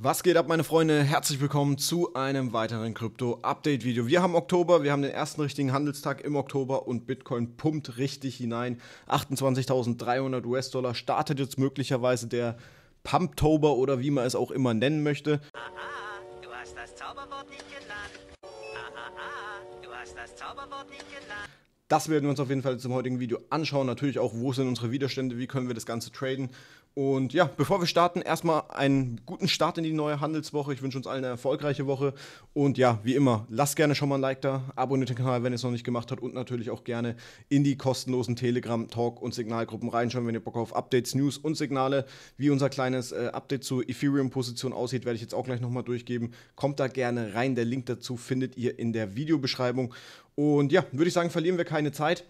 Was geht ab, meine Freunde? Herzlich willkommen zu einem weiteren Krypto-Update-Video. Wir haben Oktober, wir haben den ersten richtigen Handelstag im Oktober und Bitcoin pumpt richtig hinein. 28.300 US-Dollar startet jetzt möglicherweise der Pumptober oder wie man es auch immer nennen möchte. Aha, du hast das Zauberwort nicht genannt. Aha, aha, du hast das Zauberwort nicht genannt. Das werden wir uns auf jeden Fall zum heutigen Video anschauen. Natürlich auch, wo sind unsere Widerstände, wie können wir das Ganze traden. Und ja, bevor wir starten, erstmal einen guten Start in die neue Handelswoche. Ich wünsche uns allen eine erfolgreiche Woche. Und ja, wie immer, lasst gerne schon mal ein Like da, abonniert den Kanal, wenn ihr es noch nicht gemacht habt. Und natürlich auch gerne in die kostenlosen Telegram, Talk und Signalgruppen reinschauen, wenn ihr Bock auf Updates, News und Signale. Wie unser kleines äh, Update zur Ethereum-Position aussieht, werde ich jetzt auch gleich nochmal durchgeben. Kommt da gerne rein. Der Link dazu findet ihr in der Videobeschreibung. Und ja, würde ich sagen, verlieren wir keine Zeit.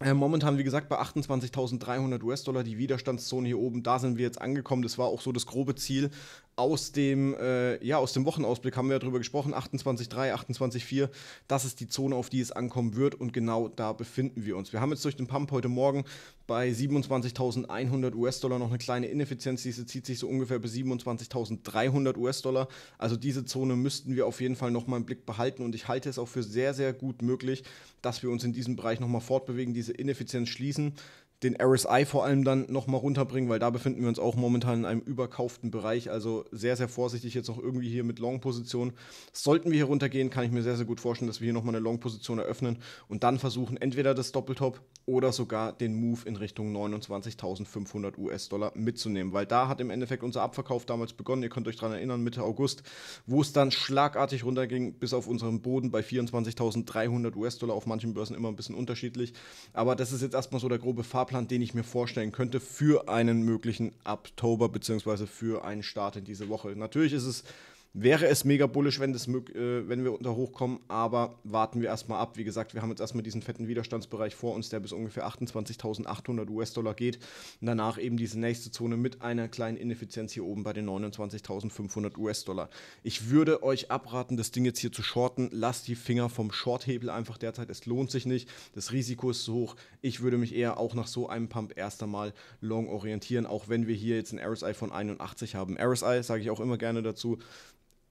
Äh, momentan, wie gesagt, bei 28.300 US-Dollar die Widerstandszone hier oben. Da sind wir jetzt angekommen. Das war auch so das grobe Ziel aus dem, äh, ja, aus dem Wochenausblick haben wir ja drüber gesprochen, 28.3, 28.4, das ist die Zone, auf die es ankommen wird und genau da befinden wir uns. Wir haben jetzt durch den Pump heute Morgen bei 27.100 US-Dollar noch eine kleine Ineffizienz, diese zieht sich so ungefähr bis 27.300 US-Dollar. Also diese Zone müssten wir auf jeden Fall nochmal im Blick behalten und ich halte es auch für sehr, sehr gut möglich, dass wir uns in diesem Bereich nochmal fortbewegen, diese Ineffizienz schließen den RSI vor allem dann nochmal runterbringen, weil da befinden wir uns auch momentan in einem überkauften Bereich. Also sehr, sehr vorsichtig jetzt noch irgendwie hier mit long position Sollten wir hier runtergehen, kann ich mir sehr, sehr gut vorstellen, dass wir hier nochmal eine Long-Position eröffnen und dann versuchen, entweder das Doppeltop oder sogar den Move in Richtung 29.500 US-Dollar mitzunehmen, weil da hat im Endeffekt unser Abverkauf damals begonnen. Ihr könnt euch daran erinnern, Mitte August, wo es dann schlagartig runterging, bis auf unseren Boden bei 24.300 US-Dollar, auf manchen Börsen immer ein bisschen unterschiedlich. Aber das ist jetzt erstmal so der grobe Farb Fahrplan, den ich mir vorstellen könnte für einen möglichen Oktober bzw. für einen Start in diese Woche. Natürlich ist es Wäre es mega bullisch, wenn, das, äh, wenn wir unter hoch kommen, aber warten wir erstmal ab. Wie gesagt, wir haben jetzt erstmal diesen fetten Widerstandsbereich vor uns, der bis ungefähr 28.800 US-Dollar geht. Und danach eben diese nächste Zone mit einer kleinen Ineffizienz hier oben bei den 29.500 US-Dollar. Ich würde euch abraten, das Ding jetzt hier zu shorten. Lasst die Finger vom Shorthebel einfach derzeit. Es lohnt sich nicht. Das Risiko ist zu hoch. Ich würde mich eher auch nach so einem Pump erst einmal long orientieren, auch wenn wir hier jetzt ein RSI von 81 haben. RSI sage ich auch immer gerne dazu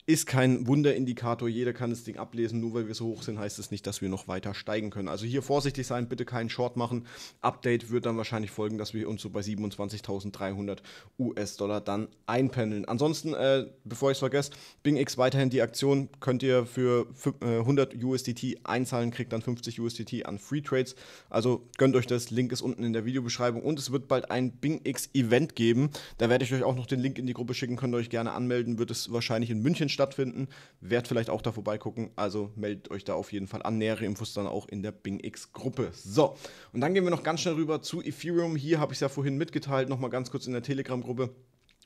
ist kein Wunderindikator. Jeder kann das Ding ablesen. Nur weil wir so hoch sind, heißt es das nicht, dass wir noch weiter steigen können. Also hier vorsichtig sein, bitte keinen Short machen. Update wird dann wahrscheinlich folgen, dass wir uns so bei 27.300 US-Dollar dann einpendeln. Ansonsten, äh, bevor ich es vergesse, X weiterhin die Aktion. Könnt ihr für 100 äh, USDT einzahlen, kriegt dann 50 USDT an Free Trades. Also gönnt euch das. Link ist unten in der Videobeschreibung. Und es wird bald ein Bing X event geben. Da werde ich euch auch noch den Link in die Gruppe schicken. Könnt ihr euch gerne anmelden. Wird es wahrscheinlich in München stattfinden. Werd vielleicht auch da vorbeigucken. Also meldet euch da auf jeden Fall an. Nähere Infos dann auch in der BingX-Gruppe. So, und dann gehen wir noch ganz schnell rüber zu Ethereum. Hier habe ich es ja vorhin mitgeteilt, nochmal ganz kurz in der Telegram-Gruppe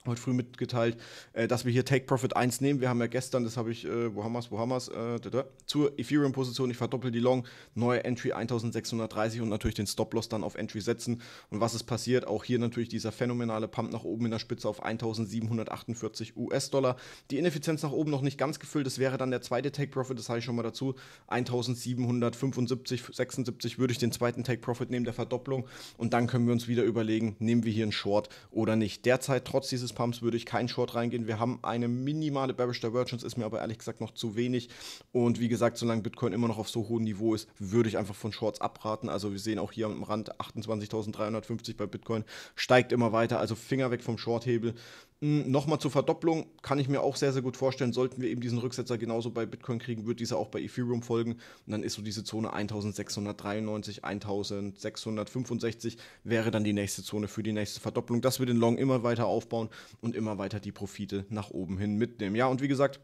heute früh mitgeteilt, äh, dass wir hier Take Profit 1 nehmen. Wir haben ja gestern, das habe ich, äh, wo haben wir es, wo haben wir es, äh, zur Ethereum-Position, ich verdoppel die Long, neue Entry 1630 und natürlich den Stop-Loss dann auf Entry setzen. Und was ist passiert? Auch hier natürlich dieser phänomenale Pump nach oben in der Spitze auf 1748 US-Dollar. Die Ineffizienz nach oben noch nicht ganz gefüllt, das wäre dann der zweite Take Profit, das sage ich schon mal dazu, 1775, 76 würde ich den zweiten Take Profit nehmen, der Verdopplung. Und dann können wir uns wieder überlegen, nehmen wir hier einen Short oder nicht. Derzeit trotz dieses des Pumps würde ich keinen Short reingehen. Wir haben eine minimale Bearish Divergence, ist mir aber ehrlich gesagt noch zu wenig. Und wie gesagt, solange Bitcoin immer noch auf so hohem Niveau ist, würde ich einfach von Shorts abraten. Also wir sehen auch hier am Rand 28.350 bei Bitcoin, steigt immer weiter. Also Finger weg vom Shorthebel. Hm, nochmal zur Verdopplung kann ich mir auch sehr, sehr gut vorstellen, sollten wir eben diesen Rücksetzer genauso bei Bitcoin kriegen, wird dieser auch bei Ethereum folgen. Und dann ist so diese Zone 1693, 1665 wäre dann die nächste Zone für die nächste Verdopplung, dass wir den Long immer weiter aufbauen und immer weiter die Profite nach oben hin mitnehmen. Ja, und wie gesagt,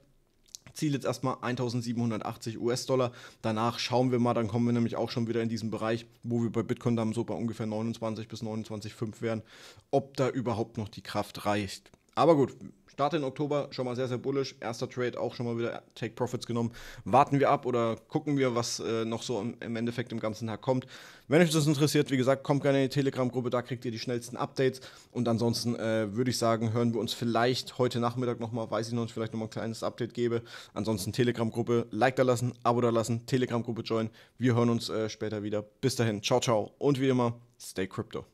Ziel jetzt erstmal 1780 US-Dollar. Danach schauen wir mal, dann kommen wir nämlich auch schon wieder in diesen Bereich, wo wir bei Bitcoin dann so bei ungefähr 29 bis 29,5 wären, ob da überhaupt noch die Kraft reicht. Aber gut, Start in Oktober schon mal sehr, sehr bullisch. Erster Trade auch schon mal wieder Take Profits genommen. Warten wir ab oder gucken wir, was äh, noch so im, im, Endeffekt im ganzen Tag kommt. Wenn euch das interessiert, wie gesagt, kommt gerne in die Telegram-Gruppe, da kriegt ihr die schnellsten Updates. Und ansonsten äh, würde ich sagen, hören wir uns vielleicht heute Nachmittag nochmal, weiß ich noch nicht, vielleicht nochmal ein kleines Update gebe. Ansonsten Telegram-Gruppe, Like da lassen, Abo da lassen, Telegram-Gruppe join. Wir hören uns äh, später wieder. Bis dahin, ciao, ciao und wie immer, stay crypto.